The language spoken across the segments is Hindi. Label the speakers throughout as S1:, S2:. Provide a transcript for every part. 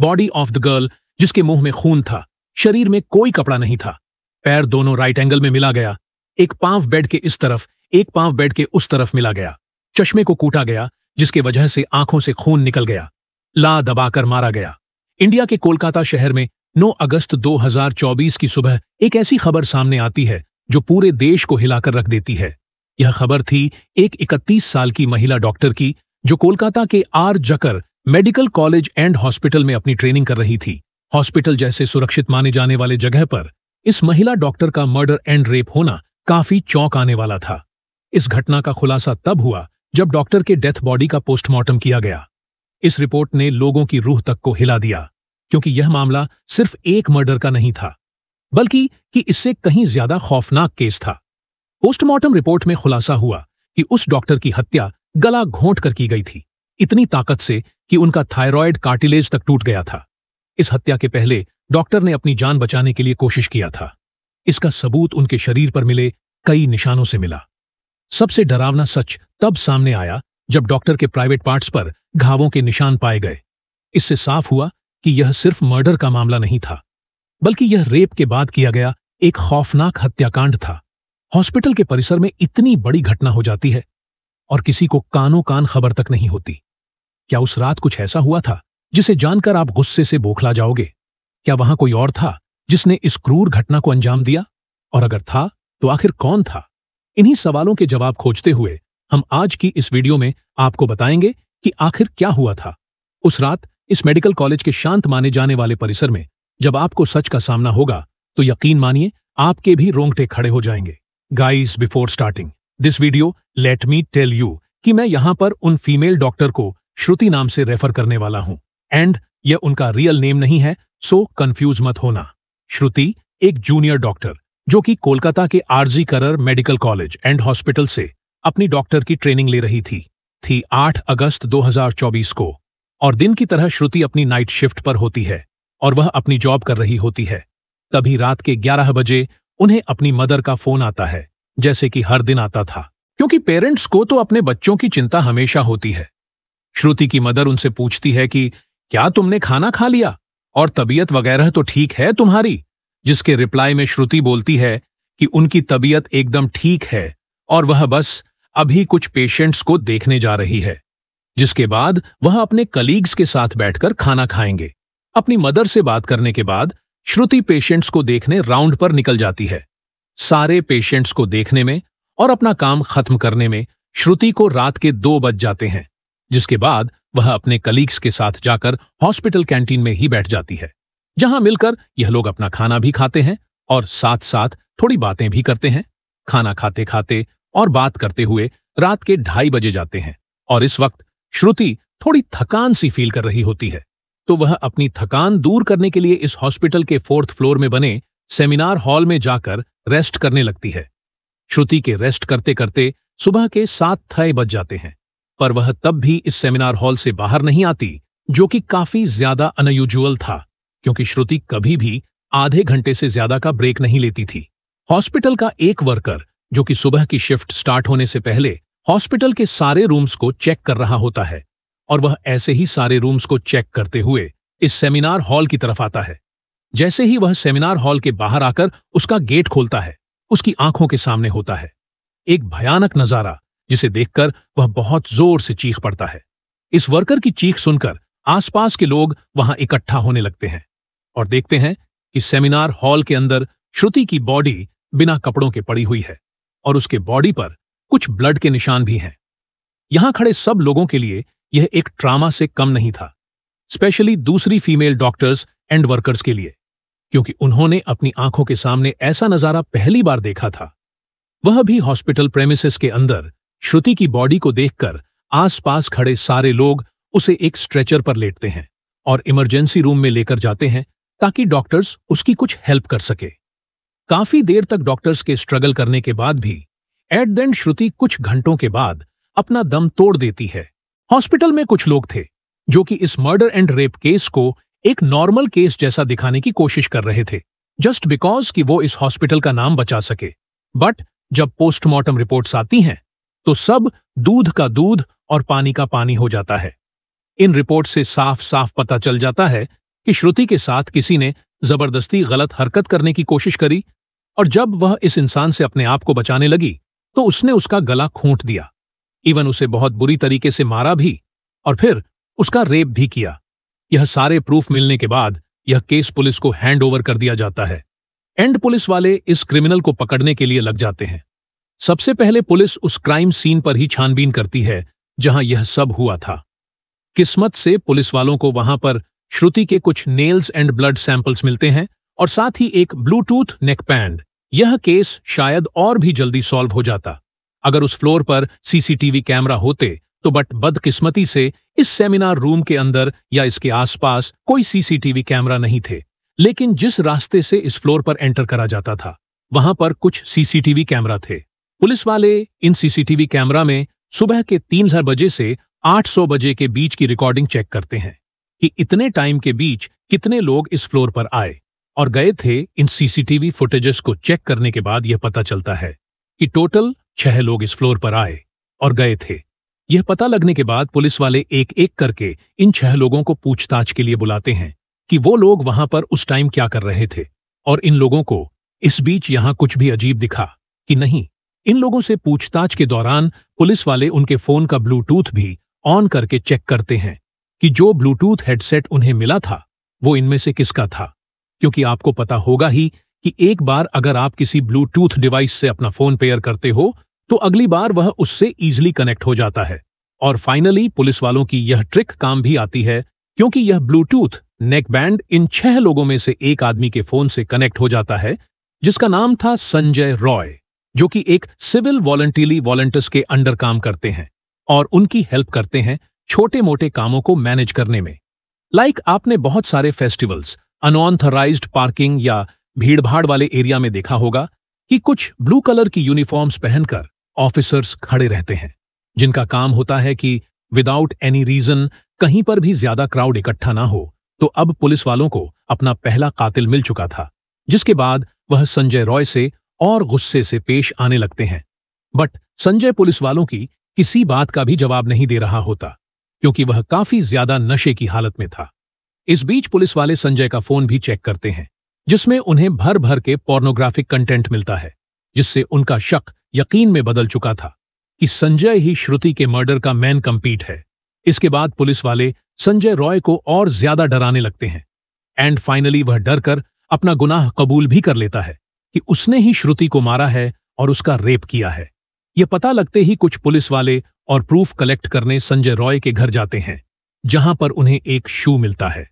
S1: बॉडी ऑफ द गर्ल जिसके मुंह में खून था शरीर में कोई कपड़ा नहीं था पैर दोनों राइट एंगल में मिला गया एक पांव बेड के इस तरफ एक पांव बेड के उस तरफ मिला गया चश्मे को कूटा गया जिसके वजह से आंखों से खून निकल गया ला दबाकर मारा गया इंडिया के कोलकाता शहर में 9 अगस्त 2024 की सुबह एक ऐसी खबर सामने आती है जो पूरे देश को हिलाकर रख देती है यह खबर थी एक 31 साल की महिला डॉक्टर की जो कोलकाता के आर जकर मेडिकल कॉलेज एंड हॉस्पिटल में अपनी ट्रेनिंग कर रही थी हॉस्पिटल जैसे सुरक्षित माने जाने वाले जगह पर इस महिला डॉक्टर का मर्डर एंड रेप होना काफी चौंक आने वाला था इस घटना का खुलासा तब हुआ जब डॉक्टर के डेथ बॉडी का पोस्टमार्टम किया गया इस रिपोर्ट ने लोगों की रूह तक को हिला दिया क्योंकि यह मामला सिर्फ एक मर्डर का नहीं था बल्कि कि इससे कहीं ज्यादा खौफनाक केस था पोस्टमार्टम रिपोर्ट में खुलासा हुआ कि उस डॉक्टर की हत्या गला घोंट कर की गई थी इतनी ताकत से कि उनका थायराइड कार्टिलेज तक टूट गया था इस हत्या के पहले डॉक्टर ने अपनी जान बचाने के लिए कोशिश किया था इसका सबूत उनके शरीर पर मिले कई निशानों से मिला सबसे डरावना सच तब सामने आया जब डॉक्टर के प्राइवेट पार्ट्स पर घावों के निशान पाए गए इससे साफ हुआ कि यह सिर्फ मर्डर का मामला नहीं था बल्कि यह रेप के बाद किया गया एक खौफनाक हत्याकांड था हॉस्पिटल के परिसर में इतनी बड़ी घटना हो जाती है और किसी को कानों कान खबर तक नहीं होती क्या उस रात कुछ ऐसा हुआ था जिसे जानकर आप गुस्से से बोखला जाओगे क्या वहां कोई और था जिसने इस क्रूर घटना को अंजाम दिया और अगर था तो आखिर कौन था इन्हीं सवालों के जवाब खोजते हुए हम आज की इस वीडियो में आपको बताएंगे कि आखिर क्या हुआ था उस रात इस मेडिकल कॉलेज के शांत माने जाने वाले परिसर में जब आपको सच का सामना होगा तो यकीन मानिए आपके भी रोंगटे खड़े हो जाएंगे guys before starting this video let me tell you कि मैं यहां पर उन फीमेल डॉक्टर को श्रुति नाम से रेफर करने वाला हूं एंड यह उनका रियल नेम नहीं है सो कंफ्यूज मत होना श्रुति एक जूनियर डॉक्टर जो कि कोलकाता के RG Kar medical college and hospital से अपनी डॉक्टर की ट्रेनिंग ले रही थी थी 8 अगस्त 2024 को और दिन की तरह श्रुति अपनी नाइट शिफ्ट पर होती है और वह अपनी जॉब कर रही होती है तभी रात के 11 बजे उन्हें अपनी मदर का फोन आता है जैसे कि हर दिन आता था क्योंकि पेरेंट्स को तो अपने बच्चों की चिंता हमेशा होती है श्रुति की मदर उनसे पूछती है कि क्या तुमने खाना खा लिया और तबीयत वगैरह तो ठीक है तुम्हारी जिसके रिप्लाई में श्रुति बोलती है कि उनकी तबीयत एकदम ठीक है और वह बस अभी कुछ पेशेंट्स को देखने जा रही है जिसके बाद वह अपने कलीग्स के साथ बैठकर खाना खाएंगे अपनी मदर से बात करने के बाद श्रुति पेशेंट्स को देखने राउंड पर निकल जाती है सारे पेशेंट्स को देखने में और अपना काम खत्म करने में श्रुति को रात के दो बज जाते हैं जिसके बाद वह अपने कलीग्स के साथ जाकर हॉस्पिटल कैंटीन में ही बैठ जाती है जहां मिलकर यह लोग अपना खाना भी खाते हैं और साथ साथ थोड़ी बातें भी करते हैं खाना खाते खाते और बात करते हुए रात के ढाई बजे जाते हैं और इस वक्त श्रुति थोड़ी थकान सी फील कर रही होती है तो वह अपनी थकान दूर करने के लिए इस हॉस्पिटल के फोर्थ फ्लोर में बने सेमिनार हॉल में जाकर रेस्ट करने लगती है श्रुति के रेस्ट करते करते सुबह के सात थय बज जाते हैं पर वह तब भी इस सेमिनार हॉल से बाहर नहीं आती जो कि काफी ज्यादा अनयूजुअल था क्योंकि श्रुति कभी भी आधे घंटे से ज्यादा का ब्रेक नहीं लेती थी हॉस्पिटल का एक वर्कर जो कि सुबह की शिफ्ट स्टार्ट होने से पहले हॉस्पिटल के सारे रूम्स को चेक कर रहा होता है और वह ऐसे ही सारे रूम्स को चेक करते हुए इस सेमिनार हॉल की तरफ आता है जैसे ही वह सेमिनार हॉल के बाहर आकर उसका गेट खोलता है उसकी आंखों के सामने होता है एक भयानक नजारा जिसे देखकर वह बहुत जोर से चीख पड़ता है इस वर्कर की चीख सुनकर आसपास के लोग वहां इकट्ठा होने लगते हैं और देखते हैं कि सेमिनार हॉल के अंदर श्रुति की बॉडी बिना कपड़ों के पड़ी हुई है और उसके बॉडी पर कुछ ब्लड के निशान भी हैं यहां खड़े सब लोगों के लिए यह एक ट्रामा से कम नहीं था स्पेशली दूसरी फीमेल डॉक्टर्स एंड वर्कर्स के लिए क्योंकि उन्होंने अपनी आंखों के सामने ऐसा नजारा पहली बार देखा था वह भी हॉस्पिटल प्रेमिसेस के अंदर श्रुति की बॉडी को देखकर आसपास खड़े सारे लोग उसे एक स्ट्रेचर पर लेटते हैं और इमरजेंसी रूम में लेकर जाते हैं ताकि डॉक्टर्स उसकी कुछ हेल्प कर सके काफी देर तक डॉक्टर्स के स्ट्रगल करने के बाद भी एट देंड श्रुति कुछ घंटों के बाद अपना दम तोड़ देती है हॉस्पिटल में कुछ लोग थे जो कि इस मर्डर एंड रेप केस को एक नॉर्मल केस जैसा दिखाने की कोशिश कर रहे थे जस्ट बिकॉज कि वो इस हॉस्पिटल का नाम बचा सके बट जब पोस्टमार्टम रिपोर्ट्स आती हैं तो सब दूध का दूध और पानी का पानी हो जाता है इन रिपोर्ट से साफ साफ पता चल जाता है कि श्रुति के साथ किसी ने जबरदस्ती गलत हरकत करने की कोशिश करी और जब वह इस इंसान से अपने आप को बचाने लगी तो उसने उसका गला खूंट दिया इवन उसे बहुत बुरी तरीके से मारा भी और फिर उसका रेप भी किया यह सारे प्रूफ मिलने के बाद यह केस पुलिस को हैंड ओवर कर दिया जाता है एंड पुलिस वाले इस क्रिमिनल को पकड़ने के लिए लग जाते हैं सबसे पहले पुलिस उस क्राइम सीन पर ही छानबीन करती है जहां यह सब हुआ था किस्मत से पुलिस वालों को वहां पर श्रुति के कुछ नेल्स एंड ब्लड सैंपल्स मिलते हैं और साथ ही एक ब्लूटूथ नेकपैंड यह केस शायद और भी जल्दी सॉल्व हो जाता अगर उस फ्लोर पर सीसीटीवी कैमरा होते तो बट बदकिस्मती से इस सेमिनार रूम के अंदर या इसके आसपास कोई सीसीटीवी कैमरा नहीं थे लेकिन जिस रास्ते से इस फ्लोर पर एंटर करा जाता था वहां पर कुछ सीसीटीवी कैमरा थे पुलिस वाले इन सीसीटीवी कैमरा में सुबह के तीन हजार बजे से 800 बजे के बीच की रिकॉर्डिंग चेक करते हैं कि इतने टाइम के बीच कितने लोग इस फ्लोर पर आए और गए थे इन सीसीटीवी फुटेजेस को चेक करने के बाद यह पता चलता है कि टोटल छह लोग इस फ्लोर पर आए और गए थे यह पता लगने के बाद पुलिस वाले एक एक करके इन छह लोगों को पूछताछ के लिए बुलाते हैं कि वो लोग वहां पर उस टाइम क्या कर रहे थे और इन लोगों को इस बीच यहां कुछ भी अजीब दिखा कि नहीं इन लोगों से पूछताछ के दौरान पुलिस वाले उनके फोन का ब्लूटूथ भी ऑन करके चेक करते हैं कि जो ब्लूटूथ हेडसेट उन्हें मिला था वो इनमें से किसका था क्योंकि आपको पता होगा ही कि एक बार अगर आप किसी ब्लूटूथ डिवाइस से अपना फोन पेयर करते हो तो अगली बार वह उससे इजिली कनेक्ट हो जाता है और फाइनली पुलिस वालों की यह ट्रिक काम भी आती है क्योंकि यह ब्लूटूथ नेकबैंड इन छह लोगों में से एक आदमी के फोन से कनेक्ट हो जाता है जिसका नाम था संजय रॉय जो कि एक सिविल वॉलंटीली वॉलंटियर्स के अंडर काम करते हैं और उनकी हेल्प करते हैं छोटे मोटे कामों को मैनेज करने में लाइक like आपने बहुत सारे फेस्टिवल्स अनऑनथराइज पार्किंग या भीड़भाड़ वाले एरिया में देखा होगा कि कुछ ब्लू कलर की यूनिफॉर्म्स पहनकर ऑफिसर्स खड़े रहते हैं जिनका काम होता है कि विदाउट एनी रीजन कहीं पर भी ज्यादा क्राउड इकट्ठा ना हो तो अब पुलिस वालों को अपना पहला कातिल मिल चुका था जिसके बाद वह संजय रॉय से और गुस्से से पेश आने लगते हैं बट संजय पुलिस वालों की किसी बात का भी जवाब नहीं दे रहा होता क्योंकि वह काफी ज्यादा नशे की हालत में था इस बीच पुलिस वाले संजय का फोन भी चेक करते हैं जिसमें उन्हें भर भर के पोर्नोग्राफिक कंटेंट मिलता है जिससे उनका शक यकीन में बदल चुका था कि संजय ही श्रुति के मर्डर का मैन कंपीट है इसके बाद पुलिस वाले संजय रॉय को और ज्यादा डराने लगते हैं एंड फाइनली वह डरकर अपना गुनाह कबूल भी कर लेता है कि उसने ही श्रुति को मारा है और उसका रेप किया है यह पता लगते ही कुछ पुलिस वाले और प्रूफ कलेक्ट करने संजय रॉय के घर जाते हैं जहां पर उन्हें एक शू मिलता है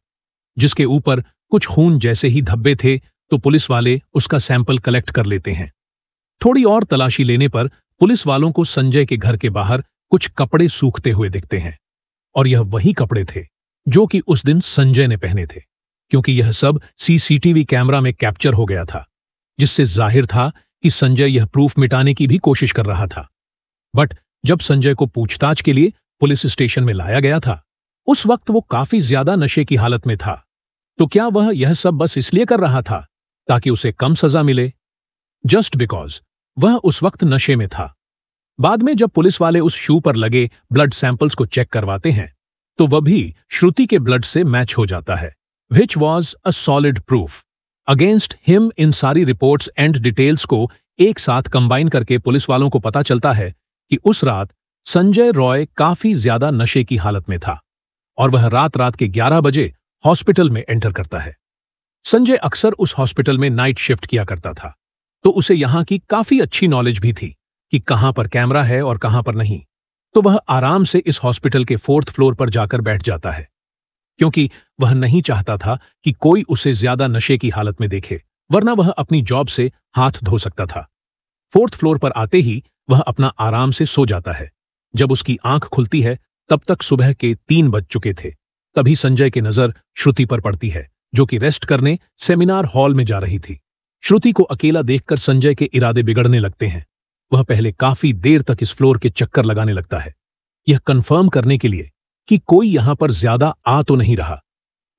S1: जिसके ऊपर कुछ खून जैसे ही धब्बे थे तो पुलिस वाले उसका सैंपल कलेक्ट कर लेते हैं थोड़ी और तलाशी लेने पर पुलिस वालों को संजय के घर के बाहर कुछ कपड़े सूखते हुए दिखते हैं और यह वही कपड़े थे जो कि उस दिन संजय ने पहने थे क्योंकि यह सब सीसीटीवी कैमरा में कैप्चर हो गया था जिससे जाहिर था कि संजय यह प्रूफ मिटाने की भी कोशिश कर रहा था बट जब संजय को पूछताछ के लिए पुलिस स्टेशन में लाया गया था उस वक्त वो काफी ज्यादा नशे की हालत में था तो क्या वह यह सब बस इसलिए कर रहा था ताकि उसे कम सजा मिले जस्ट बिकॉज वह उस वक्त नशे में था बाद में जब पुलिस वाले उस शू पर लगे ब्लड सैंपल्स को चेक करवाते हैं तो वह भी श्रुति के ब्लड से मैच हो जाता है which was a solid proof against him in सारी रिपोर्ट्स एंड डिटेल्स को एक साथ कंबाइन करके पुलिस वालों को पता चलता है कि उस रात संजय रॉय काफी ज्यादा नशे की हालत में था और वह रात रात के 11 बजे हॉस्पिटल में एंटर करता है संजय अक्सर उस हॉस्पिटल में नाइट शिफ्ट किया करता था तो उसे यहां की काफी अच्छी नॉलेज भी थी कि कहां पर कैमरा है और कहां पर नहीं तो वह आराम से इस हॉस्पिटल के फोर्थ फ्लोर पर जाकर बैठ जाता है क्योंकि वह नहीं चाहता था कि कोई उसे ज्यादा नशे की हालत में देखे वरना वह अपनी जॉब से हाथ धो सकता था फोर्थ फ्लोर पर आते ही वह अपना आराम से सो जाता है जब उसकी आंख खुलती है तब तक सुबह के तीन बज चुके थे तभी संजय की नजर श्रुति पर पड़ती है जो कि रेस्ट करने सेमिनार हॉल में जा रही थी श्रुति को अकेला देखकर संजय के इरादे बिगड़ने लगते हैं वह पहले काफी देर तक इस फ्लोर के चक्कर लगाने लगता है यह कंफर्म करने के लिए कि कोई यहां पर ज्यादा आ तो नहीं रहा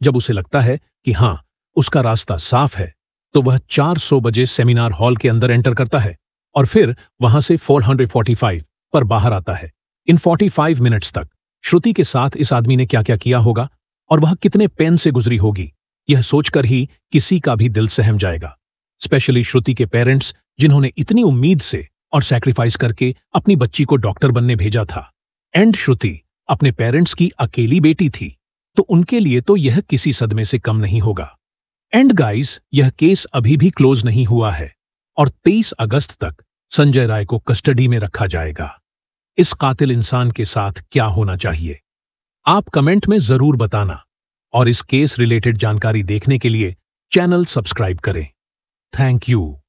S1: जब उसे लगता है कि हां उसका रास्ता साफ है तो वह 400 बजे सेमिनार हॉल के अंदर एंटर करता है और फिर वहां से 445 पर बाहर आता है इन 45 मिनट्स तक श्रुति के साथ इस आदमी ने क्या क्या किया होगा और वह कितने पेन से गुजरी होगी यह सोचकर ही किसी का भी दिल सहम जाएगा स्पेशली श्रुति के पेरेंट्स जिन्होंने इतनी उम्मीद से और सैक्रिफाइस करके अपनी बच्ची को डॉक्टर बनने भेजा था एंड श्रुति अपने पेरेंट्स की अकेली बेटी थी तो उनके लिए तो यह किसी सदमे से कम नहीं होगा एंड गाइस यह केस अभी भी क्लोज नहीं हुआ है और 23 अगस्त तक संजय राय को कस्टडी में रखा जाएगा इस कातिल इंसान के साथ क्या होना चाहिए आप कमेंट में जरूर बताना और इस केस रिलेटेड जानकारी देखने के लिए चैनल सब्सक्राइब करें थैंक यू